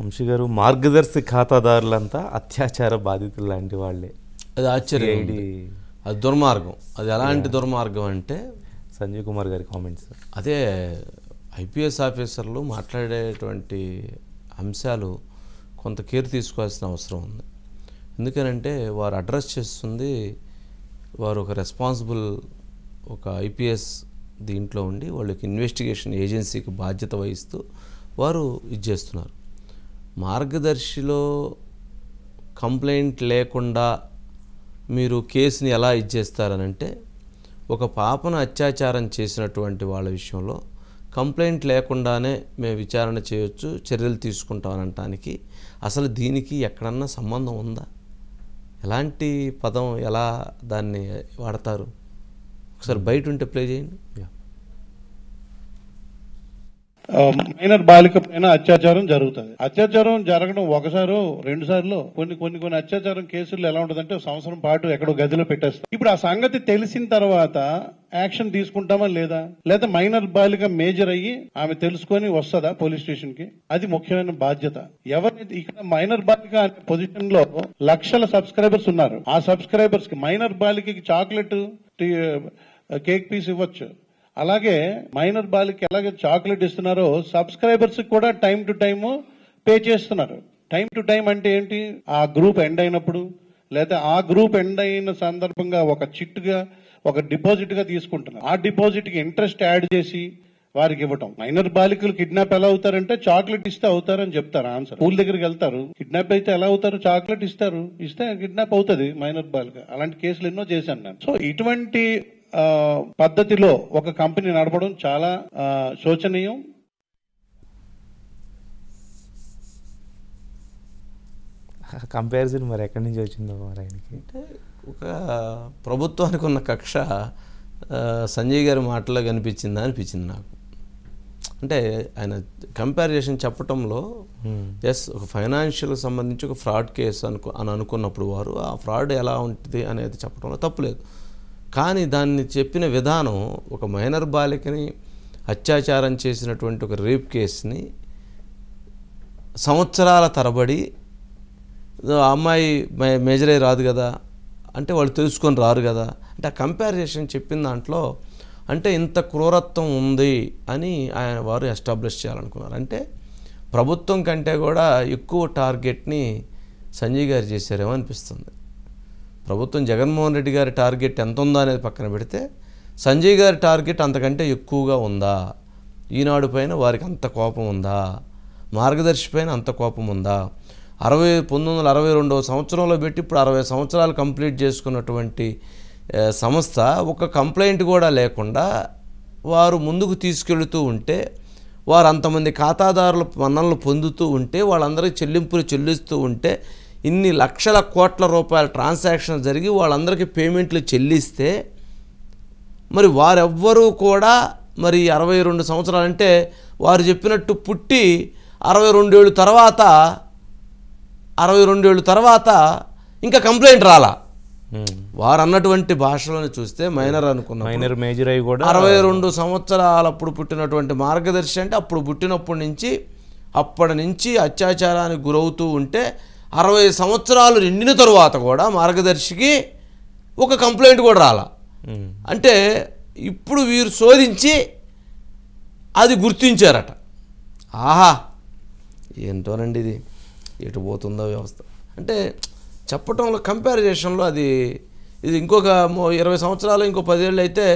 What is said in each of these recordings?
వంశీ గారు మార్గదర్శి ఖాతాదారులంతా అత్యాచార బాధితులు లాంటి వాళ్ళే అది ఆశ్చర్యం అది దుర్మార్గం అది ఎలాంటి దుర్మార్గం అంటే సంజయ్ కుమార్ గారి కామెంట్స్ అదే ఐపీఎస్ ఆఫీసర్లు మాట్లాడేటువంటి అంశాలు కొంత కేర్ తీసుకోవాల్సిన అవసరం ఉంది ఎందుకనంటే వారు అడ్రస్ చేస్తుంది వారు ఒక రెస్పాన్సిబుల్ ఒక ఐపీఎస్ దీంట్లో ఉండి వాళ్ళకి ఇన్వెస్టిగేషన్ ఏజెన్సీకి బాధ్యత వహిస్తూ వారు ఇది చేస్తున్నారు మార్గదర్శిలో కంప్లైంట్ లేకుండా మీరు కేసుని ఎలా ఇచ్చేస్తారనంటే ఒక పాపను అత్యాచారం చేసినటువంటి వాళ్ళ విషయంలో కంప్లైంట్ లేకుండానే మేము విచారణ చేయొచ్చు చర్యలు తీసుకుంటామనటానికి అసలు దీనికి ఎక్కడన్నా సంబంధం ఉందా ఎలాంటి పదం ఎలా దాన్ని వాడతారు ఒకసారి బయట ఉంటే ప్లే చేయండి మైనర్ బాలిక పైన అత్యాచారం జరుగుతుంది అత్యాచారం జరగడం ఒకసారి రెండు సార్లు కొన్ని కొన్ని కొన్ని అత్యాచారం కేసులు ఎలా ఉంటుందంటే సంవత్సరం పాటు ఎక్కడో గదిలో పెట్టేస్తాం ఇప్పుడు ఆ సంగతి తెలిసిన తర్వాత యాక్షన్ తీసుకుంటామా లేదా లేదా మైనర్ బాలిక మేజర్ అయ్యి ఆమె తెలుసుకొని వస్తుందా పోలీస్ స్టేషన్ కి అది ముఖ్యమైన బాధ్యత ఎవరైతే ఇక్కడ మైనర్ బాలిక అనే పొజిషన్ లో లక్షల సబ్స్క్రైబర్స్ ఉన్నారు ఆ సబ్స్క్రైబర్స్ కి మైనర్ బాలికకి చాక్లెట్ కేక్ పీస్ ఇవ్వచ్చు అలాగే మైనర్ బాలికి ఎలాగే చాక్లెట్ ఇస్తున్నారో సబ్స్క్రైబర్స్ కూడా టైం టు టైమ్ పే చేస్తున్నారు టైం టు టైం అంటే ఏంటి ఆ గ్రూప్ ఎండ్ అయినప్పుడు లేదా ఆ గ్రూప్ ఎండ్ అయిన సందర్భంగా ఒక చిట్గా ఒక డిపాజిట్ గా తీసుకుంటున్నారు ఆ డిపాజిట్ కి ఇంట్రెస్ట్ యాడ్ చేసి వారికి ఇవ్వటం మైనర్ బాలికలు కిడ్నాప్ ఎలా అవుతారంటే చాక్లెట్ ఇస్తే అవుతారని చెప్తారు ఆన్సర్ స్కూల్ దగ్గరికి వెళ్తారు కిడ్నాప్ అయితే ఎలా అవుతారు చాక్లెట్ ఇస్తారు ఇస్తే కిడ్నాప్ అవుతుంది మైనర్ బాలిక అలాంటి కేసులు ఎన్నో చేశాను నేను సో ఇటువంటి పద్ధతిలో ఒక కంపెనీ నడపడం చాలా శోచనీయం కంపారిజన్ మరి ఎక్కడి నుంచి వచ్చిందో మరి ఆయనకి అంటే ఒక ప్రభుత్వానికి ఉన్న కక్ష సంజయ్ గారి మాటలో కనిపించిందా అనిపించింది నాకు అంటే ఆయన కంపేర్ చేసిన చెప్పటంలో ఎస్ ఒక ఫైనాన్షియల్ సంబంధించి ఒక ఫ్రాడ్ కేసు అనుకు అని అనుకున్నప్పుడు వారు ఆ ఫ్రాడ్ ఎలా ఉంటుంది అనేది చెప్పడంలో తప్పులేదు కానీ దాన్ని చెప్పిన విధానం ఒక మైనర్ బాలికని అత్యాచారం చేసినటువంటి ఒక రేప్ కేసుని సంవత్సరాల తరబడి అమ్మాయి మేజర్ అయ్యి రాదు కదా అంటే వాళ్ళు తెలుసుకొని రారు కదా అంటే ఆ కంపారిజేషన్ చెప్పిన దాంట్లో అంటే ఇంత క్రూరత్వం ఉంది అని ఆయన వారు ఎస్టాబ్లిష్ చేయాలనుకున్నారు అంటే ప్రభుత్వం కంటే కూడా ఎక్కువ టార్గెట్ని సంజయ్ గారు చేశారేమో అనిపిస్తుంది ప్రభుత్వం జగన్మోహన్ రెడ్డి గారి టార్గెట్ ఎంత ఉందా అనేది పక్కన పెడితే సంజయ్ గారి టార్గెట్ అంతకంటే ఎక్కువగా ఉందా ఈనాడు పైన వారికి అంత కోపం ఉందా మార్గదర్శి పైన అంత కోపం ఉందా అరవై పంతొమ్మిది వందల అరవై రెండవ సంవత్సరంలో పెట్టి ఇప్పుడు అరవై సంవత్సరాలు కంప్లీట్ చేసుకున్నటువంటి సంస్థ ఒక కంప్లైంట్ కూడా లేకుండా వారు ముందుకు తీసుకెళ్తూ ఉంటే వారు అంతమంది ఖాతాదారుల మన్ననలు పొందుతూ ఉంటే వాళ్ళందరికీ చెల్లింపులు చెల్లిస్తూ ఉంటే ఇన్ని లక్షల కోట్ల రూపాయల ట్రాన్సాక్షన్ జరిగి వాళ్ళందరికీ పేమెంట్లు చెల్లిస్తే మరి వారెవ్వరూ కూడా మరి అరవై రెండు సంవత్సరాలంటే వారు చెప్పినట్టు పుట్టి అరవై రెండేళ్ళు తర్వాత అరవై రెండేళ్ళు తర్వాత ఇంకా కంప్లైంట్ రాలా hmm. వారు అన్నటువంటి భాషలను చూస్తే మైనర్ అనుకున్న మైనర్ మేజర్ అయ్యి కూడా అరవై రెండు సంవత్సరాలప్పుడు పుట్టినటువంటి మార్గదర్శి అంటే అప్పుడు పుట్టినప్పటి నుంచి అప్పటి నుంచి అత్యాచారానికి గురవుతూ ఉంటే అరవై సంవత్సరాలు నిండిన తరువాత కూడా మార్గదర్శికి ఒక కంప్లైంట్ కూడా రాల అంటే ఇప్పుడు వీరు శోధించి అది గుర్తించారట ఆహా ఏంటోనండి ఇది ఎటు పోతుందో వ్యవస్థ అంటే చెప్పటంలో కంపారిజేషన్లో అది ఇది ఇంకొక ఇరవై సంవత్సరాలు ఇంకో పదేళ్ళు అయితే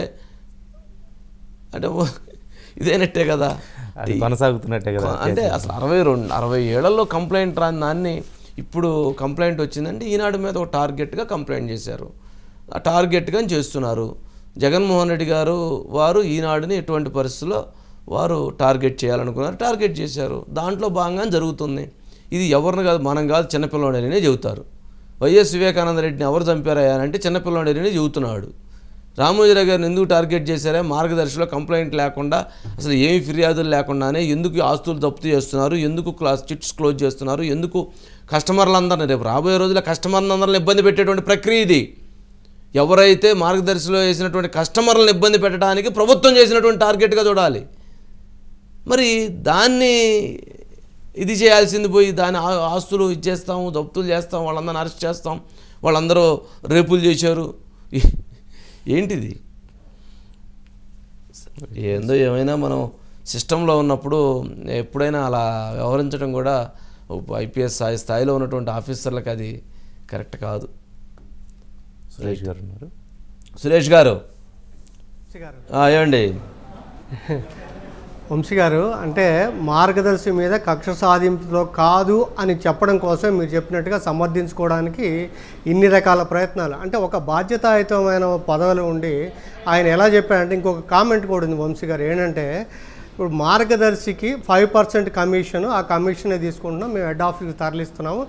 అంటే ఇదేనట్టే కదా కొనసాగుతున్నట్టే కదా అంటే అసలు అరవై రెండు అరవై ఏళ్లలో కంప్లైంట్ రాని దాన్ని ఇప్పుడు కంప్లైంట్ వచ్చిందంటే ఈనాడు మీద ఒక టార్గెట్గా కంప్లైంట్ చేశారు ఆ టార్గెట్గా చేస్తున్నారు జగన్మోహన్ రెడ్డి గారు వారు ఈనాడుని ఎటువంటి పరిస్థితుల్లో వారు టార్గెట్ చేయాలనుకున్నారు టార్గెట్ చేశారు దాంట్లో భాగంగా జరుగుతుంది ఇది ఎవరిని కాదు మనం కాదు చిన్నపిల్లడనే చెబుతారు వైఎస్ వివేకానంద రెడ్డిని ఎవరు చంపారయ్యానంటే చిన్నపిల్లడనే చెబుతున్నాడు రామోజీరావు గారిని ఎందుకు టార్గెట్ చేశారే మార్గదర్శిలో కంప్లైంట్ లేకుండా అసలు ఏమి ఫిర్యాదులు లేకుండానే ఎందుకు ఆస్తులు జప్తు చేస్తున్నారు ఎందుకు క్లాస్ చిట్స్ క్లోజ్ చేస్తున్నారు ఎందుకు కస్టమర్లందరినీ రేపు రాబోయే రోజుల్లో కస్టమర్లందరిని ఇబ్బంది పెట్టేటువంటి ప్రక్రియ ఇది ఎవరైతే మార్గదర్శిలో వేసినటువంటి కస్టమర్లను ఇబ్బంది పెట్టడానికి ప్రభుత్వం చేసినటువంటి టార్గెట్గా చూడాలి మరి దాన్ని ఇది చేయాల్సింది పోయి దాని ఆస్తులు ఇచ్చేస్తాము దప్తులు చేస్తాం వాళ్ళందరిని అరెస్ట్ చేస్తాం వాళ్ళందరూ రేపులు చేశారు ఏంటిది ఏందో ఏమైనా మనం సిస్టంలో ఉన్నప్పుడు ఎప్పుడైనా అలా వ్యవహరించడం కూడా ఐపీఎస్ స్థాయి స్థాయిలో ఉన్నటువంటి ఆఫీసర్లకు అది కరెక్ట్ కాదు సురేష్ గారు సురేష్ గారు ఏమండి వంశీ గారు అంటే మార్గదర్శి మీద కక్ష సాధింపులో కాదు అని చెప్పడం కోసం మీరు చెప్పినట్టుగా సమర్థించుకోవడానికి ఇన్ని రకాల ప్రయత్నాలు అంటే ఒక బాధ్యతాయుతమైన పదవులు ఉండి ఆయన ఎలా చెప్పారంటే ఇంకొక కామెంట్ కూడా ఉంది వంశీ గారు ఏంటంటే ఇప్పుడు మార్గదర్శికి ఫైవ్ పర్సెంట్ కమిషన్ ఆ కమిషనే తీసుకుంటున్నాం మేము హెడ్ ఆఫీస్కి తరలిస్తున్నాము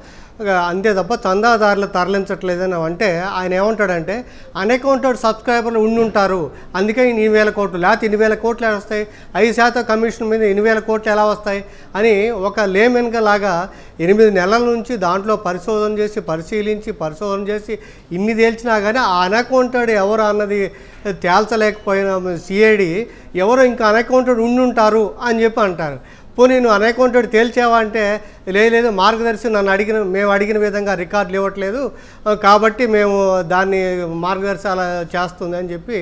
అంతే తప్ప చందాదారులు తరలించట్లేదని అంటే ఆయన ఏమంటాడంటే అనకౌంటెడ్ సబ్స్క్రైబర్లు ఉంటారు అందుకే ఇన్ని వేల కోట్లు లేకపోతే ఎనిమిది వేల కోట్లు ఎలా వస్తాయి ఐదు శాతం కమిషన్ మీద ఎనిమిది వేల కోట్లు ఎలా వస్తాయి అని ఒక లేమెన్గా లాగా ఎనిమిది నెలల నుంచి దాంట్లో పరిశోధన చేసి పరిశీలించి పరిశోధన చేసి ఇన్ని తేల్చినా కానీ ఆ అనకౌంటెడ్ ఎవరు అన్నది తేల్చలేకపోయిన సిఐడి ఎవరు ఇంకా ఉండి ఉండుంటారు అని చెప్పి అంటారు పోనీ నువ్వు అనకౌంటెడ్ తేల్చావా అంటే లేదు మార్గదర్శి నన్ను అడిగిన మేము అడిగిన విధంగా రికార్డులు ఇవ్వట్లేదు కాబట్టి మేము దాన్ని మార్గదర్శి అలా అని చెప్పి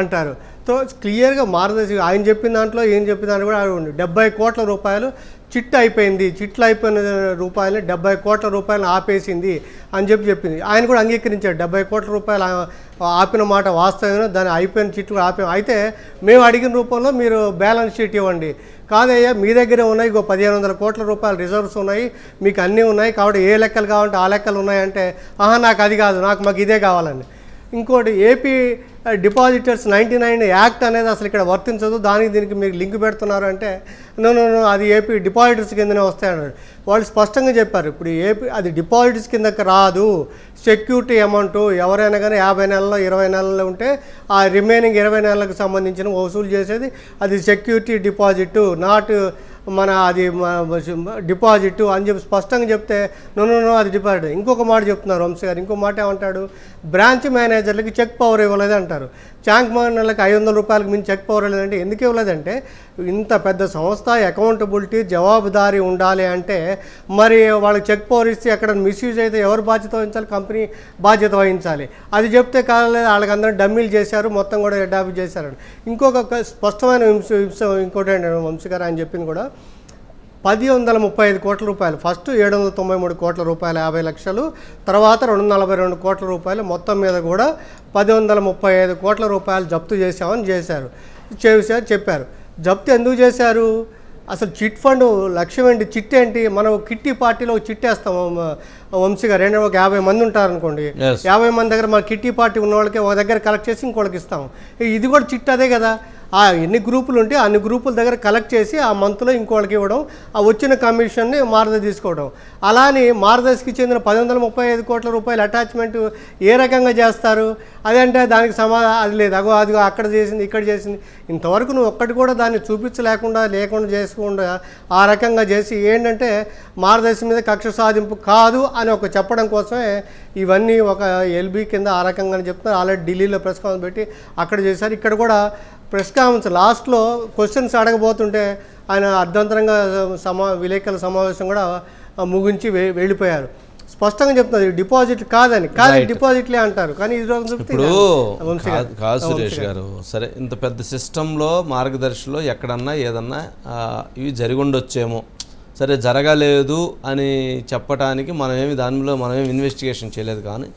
అంటారు సో క్లియర్గా మార్గదర్శి ఆయన చెప్పిన దాంట్లో ఏం చెప్పిన దాంట్లో కూడా అడగండి డెబ్బై కోట్ల రూపాయలు చిట్టు అయిపోయింది చిట్లు అయిపోయిన రూపాయలు డెబ్బై కోట్ల రూపాయలు ఆపేసింది అని చెప్పి చెప్పింది ఆయన కూడా అంగీకరించాడు డెబ్బై కోట్ల రూపాయలు ఆపిన మాట వాస్తవమే దాన్ని అయిపోయిన చిట్లు ఆపే అయితే మేము అడిగిన రూపంలో మీరు బ్యాలెన్స్ షీట్ ఇవ్వండి కాదయ్యా మీ దగ్గరే ఉన్నాయి ఇంకో పదిహేను వందల కోట్ల రూపాయల రిజర్వ్స్ ఉన్నాయి మీకు అన్నీ ఉన్నాయి కాబట్టి ఏ లెక్కలు కావాలంటే ఆ లెక్కలు ఉన్నాయంటే ఆహా నాకు అది కాదు నాకు మాకు ఇదే కావాలని ఇంకోటి AP depositors ninety nine act అనేది అసలు ఇక్కడ వర్తించదు దానికి దీనికి మీరు లింక్ పెడుతున్నారు అంటే నో అది ఏపీ డిపాజిటర్స్ కిందనే వస్తాయన్నారు వాళ్ళు స్పష్టంగా చెప్పారు ఇప్పుడు ఏపీ అది డిపాజిటర్స్ కిందకి రాదు సెక్యూరిటీ అమౌంట్ ఎవరైనా కానీ యాభై నెలల్లో ఇరవై నెలల్లో ఉంటే ఆ రిమైనింగ్ ఇరవై నెలలకు సంబంధించిన వసూలు చేసేది అది సెక్యూరిటీ డిపాజిట్ నాట్ మన అది డిపాజిట్ అని చెప్పి స్పష్టంగా చెప్తే నూనె అది డిపాజిట్ ఇంకొక మాట చెప్తున్నారు వంశీ గారు ఇంకో మాట ఏమంటాడు బ్రాంచ్ మేనేజర్లకి చెక్ పవర్ ఇవ్వలేదు అంటారు బ్యాంక్ మేనేజర్లకి ఐదు వందల రూపాయలకు మించి చెక్ పవర్ ఇవ్వలేదంటే ఎందుకు ఇవ్వలేదంటే ఇంత పెద్ద సంస్థ అకౌంటబిలిటీ జవాబుదారీ ఉండాలి అంటే మరి వాళ్ళకి చెక్ పవర్ ఇస్తే ఎక్కడ మిస్యూజ్ అయితే ఎవరు బాధ్యత వహించాలి కంపెనీ బాధ్యత వహించాలి అది చెప్తే కాలేదు వాళ్ళకి అందరూ డమ్మీలు చేశారు మొత్తం కూడా అడాప్ట్ చేశారు ఇంకొక స్పష్టమైన హింస హింస ఇంకోటి వంశీ గారు ఆయన చెప్పింది కూడా పది వందల ముప్పై ఐదు కోట్ల రూపాయలు ఫస్ట్ ఏడు వందల తొంభై మూడు కోట్ల రూపాయలు యాభై లక్షలు తర్వాత రెండు నలభై రెండు కోట్ల రూపాయలు మొత్తం మీద కూడా పది వందల ముప్పై ఐదు కోట్ల రూపాయలు జప్తు చేశామని చేశారు చేశారు చెప్పారు జప్తు ఎందుకు చేశారు అసలు చిట్ ఫండ్ లక్ష్యం ఏంటి చిట్ ఏంటి మనం కిట్టి పార్టీలో చిట్ వేస్తాం వంశీ రెండు ఒక యాభై మంది ఉంటారనుకోండి యాభై మంది దగ్గర మన కిట్టి పార్టీ ఉన్న వాళ్ళకి ఒక దగ్గర కలెక్ట్ చేసి ఇంకోళ్ళకి ఇస్తాం ఇది కూడా చిట్ అదే కదా ఆ ఎన్ని గ్రూపులు ఉంటే అన్ని గ్రూపుల దగ్గర కలెక్ట్ చేసి ఆ మంత్లో ఇంకోళ్ళకి ఇవ్వడం ఆ వచ్చిన కమిషన్ని మారుద తీసుకోవడం అలానే మారుదశకి చెందిన పది వందల ముప్పై ఐదు కోట్ల రూపాయల అటాచ్మెంట్ ఏ రకంగా చేస్తారు అదంటే దానికి సమాధానం అది లేదు అగో అదిగో అక్కడ చేసింది ఇక్కడ చేసింది ఇంతవరకు నువ్వు ఒక్కటి కూడా దాన్ని చూపించలేకుండా లేకుండా చేసుకుండా ఆ రకంగా చేసి ఏంటంటే మారదశ మీద కక్ష సాధింపు కాదు అని ఒక చెప్పడం కోసమే ఇవన్నీ ఒక ఎల్బీ కింద ఆ రకంగా చెప్తున్నారు ఆల్రెడీ ఢిల్లీలో ప్రెస్ కాన్ఫరెన్స్ పెట్టి అక్కడ చేశారు ఇక్కడ కూడా ప్రెస్ కాన్ఫరెన్స్ లాస్ట్లో క్వశ్చన్స్ అడగబోతుంటే ఆయన అర్ధంతరంగా సమా విలేకరుల సమావేశం కూడా ముగించి వెళ్ళిపోయారు స్పష్టంగా చెప్తున్నారు డిపాజిట్ కాదని కాదు డిపాజిట్లే అంటారు కానీ ఈ రోజు ఇప్పుడు కాదు సురేష్ గారు సరే ఇంత పెద్ద సిస్టంలో మార్గదర్శిలో ఎక్కడన్నా ఏదన్నా ఇవి జరిగి ఉండొచ్చేమో సరే జరగలేదు అని చెప్పడానికి మనమేమి దానిలో మనమేమి ఇన్వెస్టిగేషన్ చేయలేదు కానీ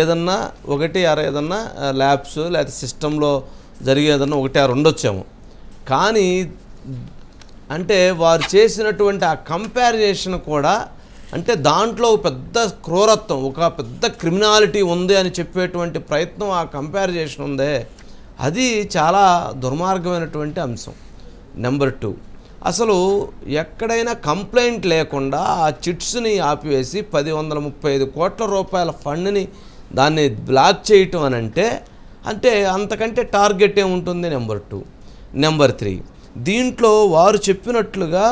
ఏదన్నా ఒకటి అర ఏదన్నా ల్యాబ్స్ లేకపోతే సిస్టంలో జరిగేదన్న ఒకటి ఆ వచ్చాము కానీ అంటే వారు చేసినటువంటి ఆ కంపారిజేషన్ కూడా అంటే దాంట్లో పెద్ద క్రూరత్వం ఒక పెద్ద క్రిమినాలిటీ ఉంది అని చెప్పేటువంటి ప్రయత్నం ఆ కంపారిజేషన్ ఉందే అది చాలా దుర్మార్గమైనటువంటి అంశం నెంబర్ టూ అసలు ఎక్కడైనా కంప్లైంట్ లేకుండా ఆ చిట్స్ని ఆపివేసి పది వందల ముప్పై ఐదు కోట్ల రూపాయల ఫండ్ని దాన్ని బ్లాక్ చేయటం అని అంటే అంటే అంతకంటే టార్గెట్ ఏముంటుంది నెంబర్ టూ నెంబర్ త్రీ దీంట్లో వారు చెప్పినట్లుగా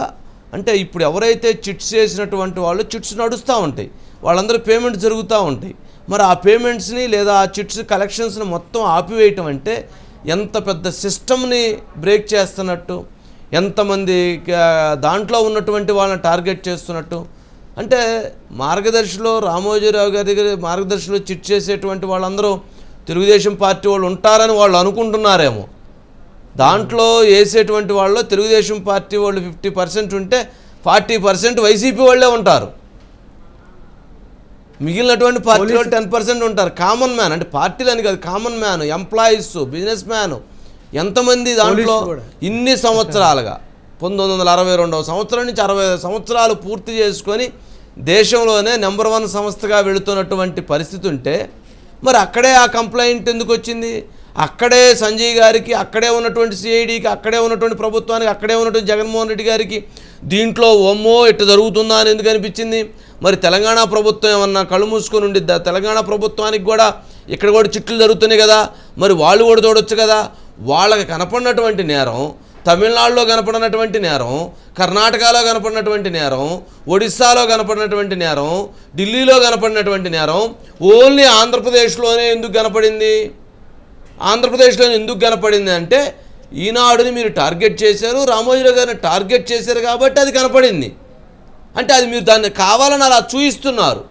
అంటే ఇప్పుడు ఎవరైతే చిట్స్ చేసినటువంటి వాళ్ళు చిట్స్ నడుస్తూ ఉంటాయి వాళ్ళందరూ పేమెంట్ జరుగుతూ ఉంటాయి మరి ఆ పేమెంట్స్ని లేదా ఆ చిట్స్ కలెక్షన్స్ని మొత్తం ఆపివేయటం అంటే ఎంత పెద్ద సిస్టమ్ని బ్రేక్ చేస్తున్నట్టు ఎంతమంది దాంట్లో ఉన్నటువంటి వాళ్ళని టార్గెట్ చేస్తున్నట్టు అంటే మార్గదర్శిలో రామోజీరావు గారి దగ్గర మార్గదర్శిలో చిట్ చేసేటువంటి వాళ్ళందరూ తెలుగుదేశం పార్టీ వాళ్ళు ఉంటారని వాళ్ళు అనుకుంటున్నారేమో దాంట్లో వేసేటువంటి వాళ్ళు తెలుగుదేశం పార్టీ వాళ్ళు ఫిఫ్టీ పర్సెంట్ ఉంటే ఫార్టీ పర్సెంట్ వైసీపీ వాళ్ళే ఉంటారు మిగిలినటువంటి పార్టీ వాళ్ళు టెన్ పర్సెంట్ ఉంటారు కామన్ మ్యాన్ అంటే పార్టీలు అని కాదు common man employees business man ఎంతమంది దాంట్లో ఇన్ని సంవత్సరాలుగా పంతొమ్మిది వందల అరవై రెండవ సంవత్సరం నుంచి అరవై సంవత్సరాలు పూర్తి చేసుకొని దేశంలోనే నెంబర్ వన్ సంస్థగా వెళుతున్నటువంటి పరిస్థితి ఉంటే మరి అక్కడే ఆ కంప్లైంట్ ఎందుకు వచ్చింది అక్కడే సంజయ్ గారికి అక్కడే ఉన్నటువంటి సిఐడికి అక్కడే ఉన్నటువంటి ప్రభుత్వానికి అక్కడే ఉన్నటువంటి జగన్మోహన్ రెడ్డి గారికి దీంట్లో ఓమ్మో ఇట్ట జరుగుతుందా అని ఎందుకు అనిపించింది మరి తెలంగాణ ప్రభుత్వం ఏమన్నా కళ్ళు మూసుకొని ఉండిద్దా తెలంగాణ ప్రభుత్వానికి కూడా ఇక్కడ కూడా చిట్లు జరుగుతున్నాయి కదా మరి వాళ్ళు కూడా చూడొచ్చు కదా వాళ్ళకి కనపడినటువంటి నేరం తమిళనాడులో కనపడినటువంటి నేరం కర్ణాటకలో కనపడినటువంటి నేరం ఒడిస్సాలో కనపడినటువంటి నేరం ఢిల్లీలో కనపడినటువంటి నేరం ఓన్లీ ఆంధ్రప్రదేశ్లోనే ఎందుకు కనపడింది ఆంధ్రప్రదేశ్లోనే ఎందుకు కనపడింది అంటే ఈనాడుని మీరు టార్గెట్ చేశారు రామోజీరావు గారిని టార్గెట్ చేశారు కాబట్టి అది కనపడింది అంటే అది మీరు దాన్ని కావాలని అలా చూయిస్తున్నారు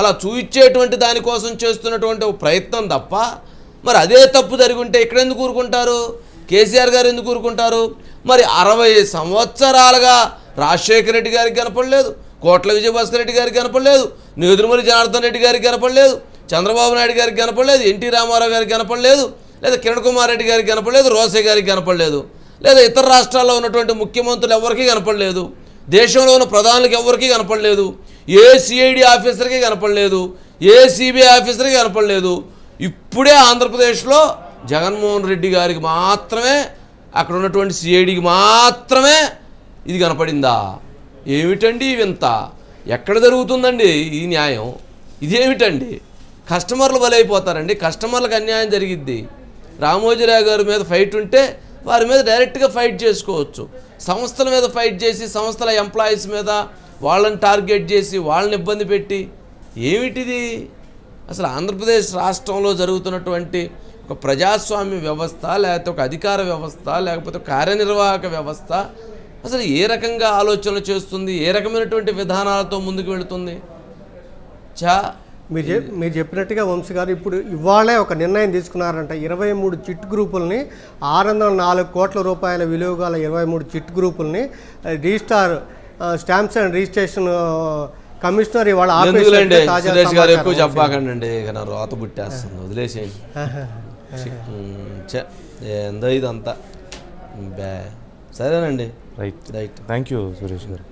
అలా చూయించేటువంటి దానికోసం చేస్తున్నటువంటి ప్రయత్నం తప్ప మరి అదే తప్పు జరిగి ఉంటే ఇక్కడ ఎందుకు ఊరుకుంటారు కేసీఆర్ గారు ఎందుకు ఊరుకుంటారు మరి అరవై సంవత్సరాలుగా రాజశేఖర రెడ్డి గారికి కనపడలేదు కోట్ల విజయభాస్కర్ రెడ్డి గారికి కనపడలేదు నిధులమూరి జనార్దన్ రెడ్డి గారికి కనపడలేదు చంద్రబాబు నాయుడు గారికి కనపడలేదు ఎన్టీ రామారావు గారికి కనపడలేదు లేదా కిరణ్ కుమార్ రెడ్డి గారికి కనపడలేదు రోసే గారికి కనపడలేదు లేదా ఇతర రాష్ట్రాల్లో ఉన్నటువంటి ముఖ్యమంత్రులు ఎవరికీ కనపడలేదు దేశంలో ఉన్న ప్రధానులకు ఎవరికీ కనపడలేదు ఏ సిఐడి ఆఫీసర్కి కనపడలేదు ఏ సిబిఐ ఆఫీసర్కి కనపడలేదు ఇప్పుడే ఆంధ్రప్రదేశ్లో జగన్మోహన్ రెడ్డి గారికి మాత్రమే అక్కడ ఉన్నటువంటి సిఐడికి మాత్రమే ఇది కనపడిందా ఏమిటండి వింత ఎక్కడ జరుగుతుందండి ఈ న్యాయం ఇదేమిటండి కస్టమర్లు బలైపోతారండి కస్టమర్లకు అన్యాయం జరిగిద్ది రామోజీరావు గారి మీద ఫైట్ ఉంటే వారి మీద డైరెక్ట్గా ఫైట్ చేసుకోవచ్చు సంస్థల మీద ఫైట్ చేసి సంస్థల ఎంప్లాయీస్ మీద వాళ్ళని టార్గెట్ చేసి వాళ్ళని ఇబ్బంది పెట్టి ఏమిటిది అసలు ఆంధ్రప్రదేశ్ రాష్ట్రంలో జరుగుతున్నటువంటి ఒక ప్రజాస్వామ్య వ్యవస్థ లేకపోతే ఒక అధికార వ్యవస్థ లేకపోతే కార్యనిర్వాహక వ్యవస్థ అసలు ఏ రకంగా ఆలోచనలు చేస్తుంది ఏ రకమైనటువంటి విధానాలతో ముందుకు వెళుతుంది చా మీరు మీరు చెప్పినట్టుగా వంశీ గారు ఇప్పుడు ఇవాళే ఒక నిర్ణయం తీసుకున్నారంట ఇరవై మూడు చిట్ గ్రూపుల్ని ఆరు వందల నాలుగు కోట్ల రూపాయల విలువ గల ఇరవై మూడు చిట్ గ్రూపుల్ని registrar stamps and registration commissioner ఇవాళ చెప్పాకండి ఇక రోత బుట్టేస్తుంది వదిలేసేయండి ఎంత ఏందో ఇదంతా సరేనండి right right thank you Suresh గారు